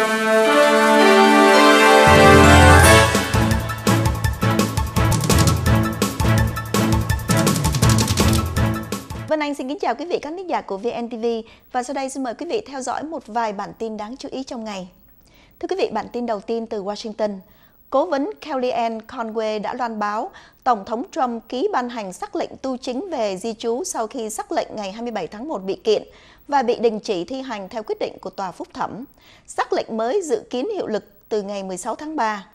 Vân Anh xin kính chào quý vị khán giả của VNTV và sau đây xin mời quý vị theo dõi một vài bản tin đáng chú ý trong ngày. Thưa quý vị, bản tin đầu tiên từ Washington. Cố vấn Kellyanne Conway đã loan báo Tổng thống Trump ký ban hành sắc lệnh tu chính về di trú sau khi sắc lệnh ngày 27 tháng 1 bị kiện và bị đình chỉ thi hành theo quyết định của tòa phúc thẩm. Sắc lệnh mới dự kiến hiệu lực từ ngày 16 tháng 3.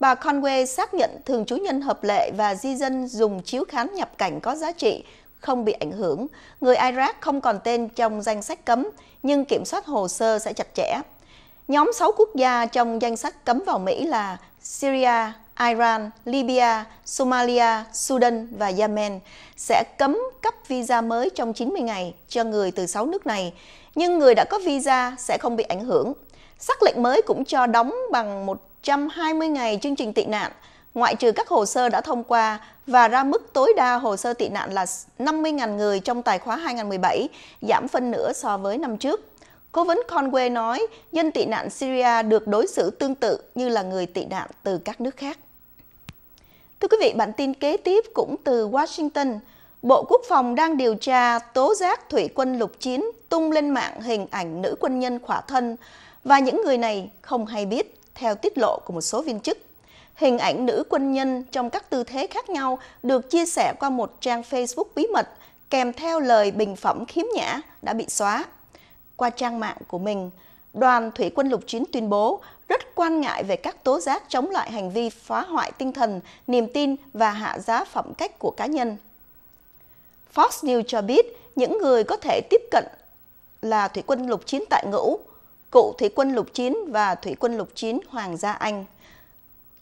Bà Conway xác nhận thường trú nhân hợp lệ và di dân dùng chiếu khán nhập cảnh có giá trị không bị ảnh hưởng. Người Iraq không còn tên trong danh sách cấm, nhưng kiểm soát hồ sơ sẽ chặt chẽ. Nhóm 6 quốc gia trong danh sách cấm vào Mỹ là Syria, Iran, Libya, Somalia, Sudan và Yemen sẽ cấm cấp visa mới trong 90 ngày cho người từ 6 nước này, nhưng người đã có visa sẽ không bị ảnh hưởng. Sắc lệnh mới cũng cho đóng bằng 120 ngày chương trình tị nạn, ngoại trừ các hồ sơ đã thông qua và ra mức tối đa hồ sơ tị nạn là 50.000 người trong tài khóa 2017, giảm phân nửa so với năm trước. Cố vấn Conway nói dân tị nạn Syria được đối xử tương tự như là người tị nạn từ các nước khác. Thưa quý vị, bản tin kế tiếp cũng từ Washington. Bộ Quốc phòng đang điều tra tố giác thủy quân lục chiến tung lên mạng hình ảnh nữ quân nhân khỏa thân và những người này không hay biết, theo tiết lộ của một số viên chức. Hình ảnh nữ quân nhân trong các tư thế khác nhau được chia sẻ qua một trang Facebook bí mật kèm theo lời bình phẩm khiếm nhã đã bị xóa. Qua trang mạng của mình, đoàn Thủy quân lục chiến tuyên bố rất quan ngại về các tố giác chống lại hành vi phá hoại tinh thần, niềm tin và hạ giá phẩm cách của cá nhân. Fox News cho biết những người có thể tiếp cận là Thủy quân lục chiến tại ngũ, cựu Thủy quân lục chiến và Thủy quân lục chiến Hoàng gia Anh.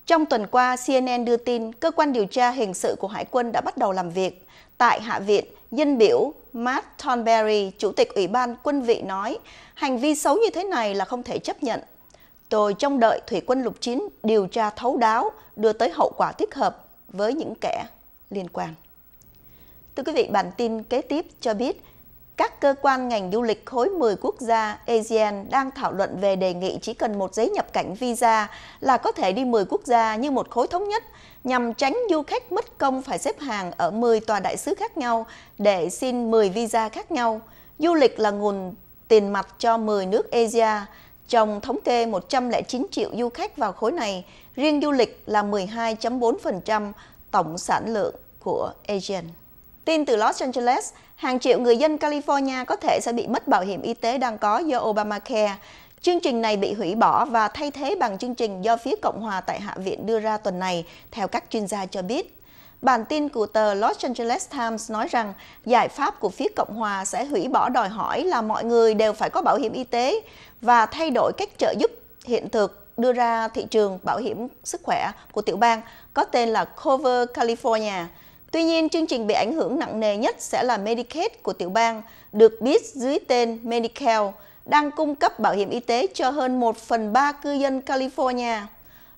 Trong tuần qua, CNN đưa tin cơ quan điều tra hình sự của Hải quân đã bắt đầu làm việc tại Hạ viện Dân biểu Matt Thornberry, Chủ tịch Ủy ban Quân vị nói, hành vi xấu như thế này là không thể chấp nhận. Tôi trông đợi Thủy quân lục chiến điều tra thấu đáo, đưa tới hậu quả thích hợp với những kẻ liên quan. Thưa quý vị, bản tin kế tiếp cho biết các cơ quan ngành du lịch khối 10 quốc gia ASEAN đang thảo luận về đề nghị chỉ cần một giấy nhập cảnh visa là có thể đi 10 quốc gia như một khối thống nhất, nhằm tránh du khách mất công phải xếp hàng ở 10 tòa đại sứ khác nhau để xin 10 visa khác nhau. Du lịch là nguồn tiền mặt cho 10 nước Asia, trong thống kê 109 triệu du khách vào khối này, riêng du lịch là 12.4% tổng sản lượng của ASEAN. Tin từ Los Angeles, hàng triệu người dân California có thể sẽ bị mất bảo hiểm y tế đang có do Obamacare. Chương trình này bị hủy bỏ và thay thế bằng chương trình do phía Cộng hòa tại Hạ viện đưa ra tuần này, theo các chuyên gia cho biết. Bản tin của tờ Los Angeles Times nói rằng giải pháp của phía Cộng hòa sẽ hủy bỏ đòi hỏi là mọi người đều phải có bảo hiểm y tế và thay đổi cách trợ giúp hiện thực đưa ra thị trường bảo hiểm sức khỏe của tiểu bang có tên là Cover California – Tuy nhiên, chương trình bị ảnh hưởng nặng nề nhất sẽ là Medicaid của tiểu bang, được biết dưới tên Medicare, đang cung cấp bảo hiểm y tế cho hơn 1 phần 3 cư dân California.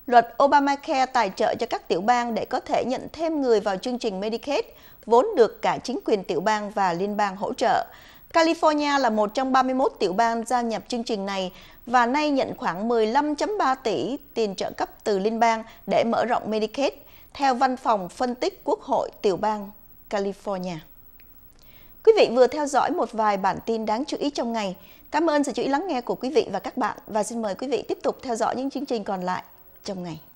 Luật Obamacare tài trợ cho các tiểu bang để có thể nhận thêm người vào chương trình Medicaid, vốn được cả chính quyền tiểu bang và liên bang hỗ trợ. California là một trong 31 tiểu bang gia nhập chương trình này và nay nhận khoảng 15.3 tỷ tiền trợ cấp từ liên bang để mở rộng Medicaid theo Văn phòng Phân tích Quốc hội tiểu bang California. Quý vị vừa theo dõi một vài bản tin đáng chú ý trong ngày. Cảm ơn sự chú ý lắng nghe của quý vị và các bạn và xin mời quý vị tiếp tục theo dõi những chương trình còn lại trong ngày.